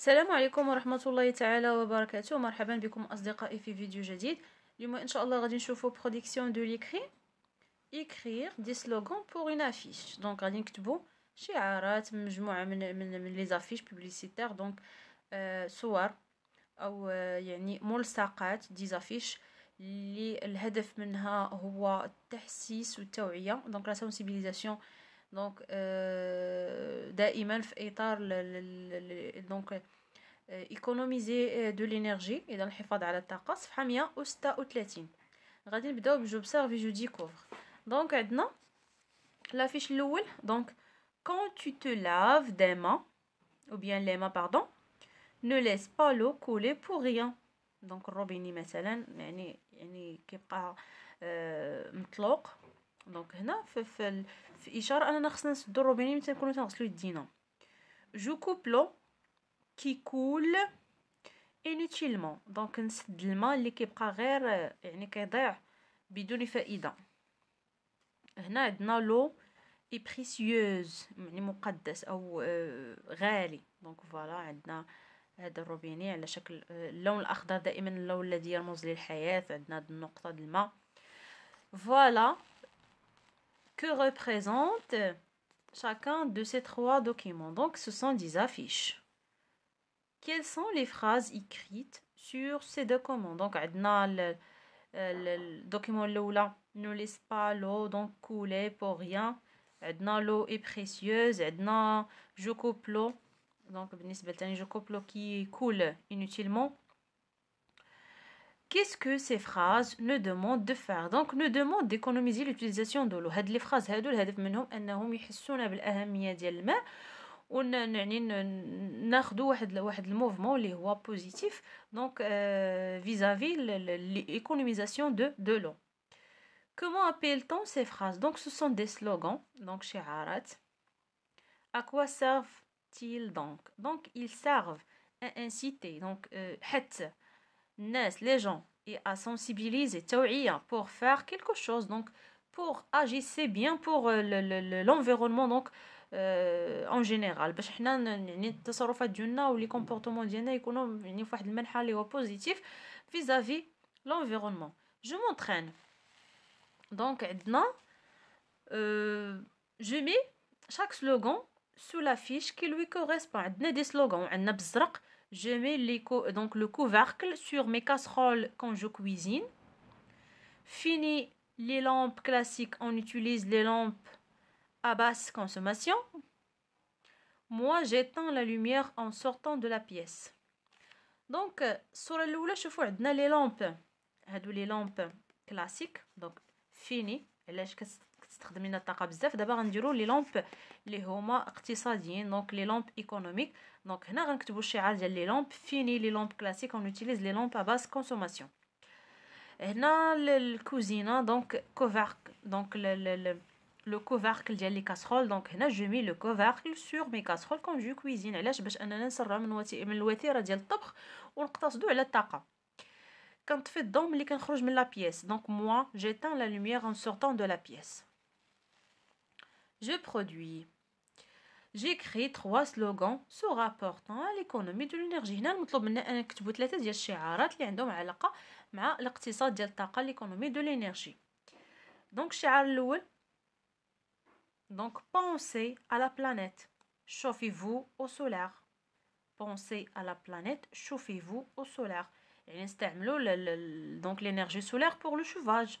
السلام عليكم ورحمة الله تعالى وبركاته مرحبا بكم أصدقائي في فيديو جديد اليوم إن شاء الله غادي نشوفو برودكسيون دو ليكري écrire دي سلوغون بوغ اون افيش دونك غادي نكتبو شعارات مجموعة من من من لي زافيش بوبليسيتير دونك آه صور او آه يعني ملصقات دي زافيش اللي الهدف منها هو التحسيس والتوعية دونك لا سونسيبيليزاسيون دونك آه دائما في اطار دونك ايكونوميزي دو لينيرجي اذا الحفاظ على الطاقه صفحه 136 غادي نبداو بجوب سيرفي جو ديكوفر دونك عندنا لافيش الاول دونك كون تو تو لاف ديما او بيان ليما باردون mains pardon ne laisse pas l'eau couler pour rien دونك الروبيني مثلا يعني يعني كيبقى euh، مطلوق دونك هنا في في, في اشاره اننا خصنا نسدو الروبيني ملي تنكونو تنغسلو يدينا جو كوبلو كيكول انوتيلمون دونك نسد الماء اللي كيبقى غير يعني كيضيع بدون فائده هنا عندنا لو اي بريسيوز يعني مقدس او آه، غالي دونك فوالا عندنا هذا الروبيني على شكل آه، اللون الاخضر دائما اللون الذي يرمز للحياه عندنا هاد النقطه د الماء فوالا que représente chacun de ces trois documents. Donc ce sont des affiches. Quelles sont les phrases écrites sur ces documents Donc euh, le, document lola ne laisse pas l'eau donc couler pour rien. Edna, l'eau est précieuse, Edna, je coupe l'eau. Donc je coupe l'eau qui coule inutilement qu'est-ce que ces phrases nous demandent de faire Donc, nous demandent d'économiser l'utilisation de l'eau. Les phrases, but منهم أنهم يحسون بالأهمية ديال الماء ونعني ناخذوا واحد واحد الموفمون اللي هو بوزيتيف دونك vis l'économisation de de l'eau. Comment appelle-t-on ces phrases Donc, ce sont des slogans, donc À quoi servent-ils donc Donc, ils servent à inciter, donc, euh, les gens et à sensibiliser pour faire quelque chose, donc pour agir bien pour euh, l'environnement le, euh, en général. Parce que nous avons ou les comportements les positif vis-à-vis l'environnement. Je m'entraîne. Donc, maintenant, euh, je mets chaque slogan sous l'affiche qui lui correspond. Nous a des slogans, un abstract je mets donc le couvercle sur mes casseroles quand je cuisine. Fini les lampes classiques, on utilise les lampes à basse consommation. Moi, j'éteins la lumière en sortant de la pièce. Donc, euh, sur le là je fais les lampes. Euh, les lampes classiques. Donc, fini d'abord les lampes, les lampes les lampes économiques donc on a un petit bout chez elle les lampes fines les lampes classiques on utilise les lampes à basse consommation on a la cuisine donc le couvercle donc le couvercle de la casserole donc on a jumie le couvercle sur mes casseroles quand je cuisine là je vais en en sortant mon ouais mon ouais théradiel tabac on utilise deux la tasse quand fait dans lesquels je mets la pièce donc moi j'éteins la lumière en sortant de la pièce je produis. J'écris trois slogans se rapportant à l'économie de l'énergie. هنا المطلوب منا انا نكتبوا ثلاثه ديال الشعارات اللي عندهم علاقه l'économie de l'énergie. Donc, الشعار Donc pensez à la planète. Chauffez-vous au solaire. Pensez à la planète, chauffez-vous au solaire. Et donc l'énergie solaire pour le chauffage.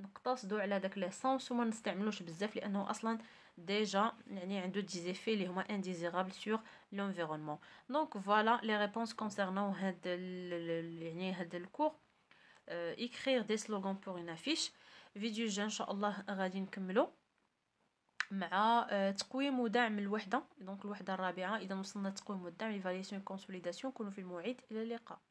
نقتصدوا على داك ليسونس وما نستعملوش بزاف لانه اصلا ديجا يعني عنده دي زيفي اللي هما انديزيرابل سور لونفيرونمون دونك فوالا لي ريبونس كونسيرنون هاد يعني هاد الكور ايكريغ آه، دي سلوغون بور اون افيش فيديو جا ان شاء الله غادي نكملو مع آه، تقويم ودعم الوحده دونك الوحده الرابعه اذا وصلنا تقويم ودعم فاليسيون كونسوليداسيون كونوا في الموعد الى اللقاء